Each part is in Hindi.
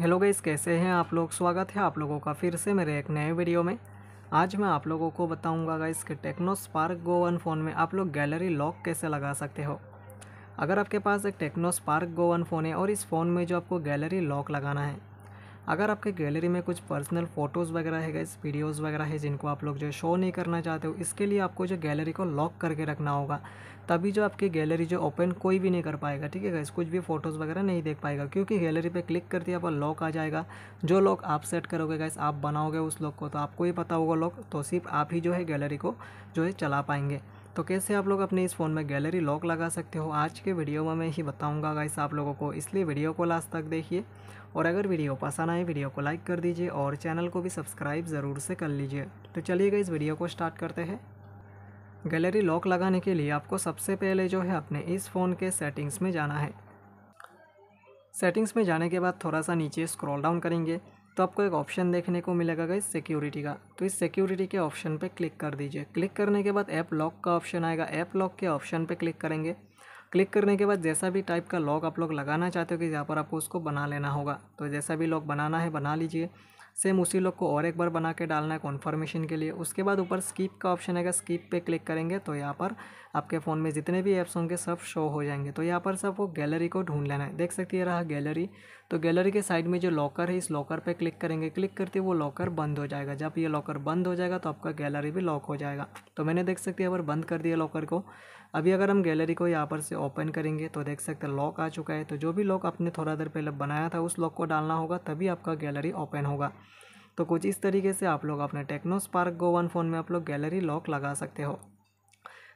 हेलो गईस कैसे हैं आप लोग स्वागत है आप लोगों का फिर से मेरे एक नए वीडियो में आज मैं आप लोगों को बताऊंगा गाइस कि Tecno Spark Go one phone में आप लोग गैलरी लॉक कैसे लगा सकते हो अगर आपके पास एक Tecno Spark Go one phone है और इस फ़ोन में जो आपको गैलरी लॉक लगाना है अगर आपके गैलरी में कुछ पर्सनल फ़ोटोज़ वगैरह है गैस वीडियोज़ वगैरह है जिनको आप लोग जो शो नहीं करना चाहते हो इसके लिए आपको जो गैलरी को लॉक करके रखना होगा तभी जो आपकी गैलरी जो ओपन कोई भी नहीं कर पाएगा ठीक है गैस कुछ भी फ़ोटोज़ वगैरह नहीं देख पाएगा क्योंकि गैलरी पर क्लिक करती आप लॉक आ जाएगा जो लॉक आप सेट करोगे गैस आप बनाओगे उस लॉक को तो आपको ही पता होगा लॉक तो सिर्फ आप ही जो है गैलरी को जो है चला पाएंगे तो कैसे आप लोग अपने इस फ़ोन में गैलरी लॉक लगा सकते हो आज के वीडियो में मैं ही बताऊंगा गाइस आप लोगों को इसलिए वीडियो को लास्ट तक देखिए और अगर वीडियो पसंद आए वीडियो को लाइक कर दीजिए और चैनल को भी सब्सक्राइब ज़रूर से कर लीजिए तो चलिए इस वीडियो को स्टार्ट करते हैं गैलरी लॉक लगाने के लिए आपको सबसे पहले जो है अपने इस फ़ोन के सेटिंग्स में जाना है सेटिंग्स में जाने के बाद थोड़ा सा नीचे स्क्रॉल डाउन करेंगे तो आपको एक ऑप्शन देखने को मिलेगा गई सिक्योरिटी का तो इस सिक्योरिटी के ऑप्शन पे क्लिक कर दीजिए क्लिक करने के बाद ऐप लॉक का ऑप्शन आएगा ऐप लॉक के ऑप्शन पे क्लिक करेंगे क्लिक करने के बाद जैसा भी टाइप का लॉक आप लोग लगाना चाहते हो कि यहाँ पर आपको उसको बना लेना होगा तो जैसा भी लॉक बनाना है बना लीजिए सेम उसी लोग को और एक बार बना के डालना है कॉन्फर्मेशन के लिए उसके बाद ऊपर स्कीप का ऑप्शन आएगा स्कीप पे क्लिक करेंगे तो यहाँ पर आपके फ़ोन में जितने भी ऐप्स होंगे सब शो हो जाएंगे तो यहाँ पर सब वो गैलरी को ढूंढ लेना है देख सकती है रहा गैलरी तो गैलरी के साइड में जो लॉकर है इस लॉकर पर क्लिक करेंगे क्लिक करते वो लॉकर बंद हो जाएगा जब ये लॉकर बंद हो जाएगा तो आपका गैलरी भी लॉक हो जाएगा तो मैंने देख सकती है यहाँ पर बंद कर दिया लॉकर को अभी अगर हम गैलरी को यहाँ पर से ओपन करेंगे तो देख सकते हैं लॉक आ चुका है तो जो भी लॉक आपने थोड़ा देर पहले बनाया था उस लॉक को डालना होगा तभी आपका गैलरी ओपन होगा तो कुछ इस तरीके से आप लोग अपने Tecno Spark Go one phone में आप लोग गैलरी लॉक लगा सकते हो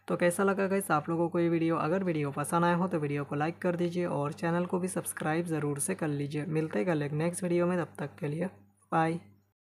तो कैसा लगा कैसे आप लोगों को ये वीडियो अगर वीडियो पसंद आया हो तो वीडियो को लाइक कर दीजिए और चैनल को भी सब्सक्राइब ज़रूर से कर लीजिए मिलते हैं कल एक नेक्स्ट वीडियो में तब तक के लिए बाय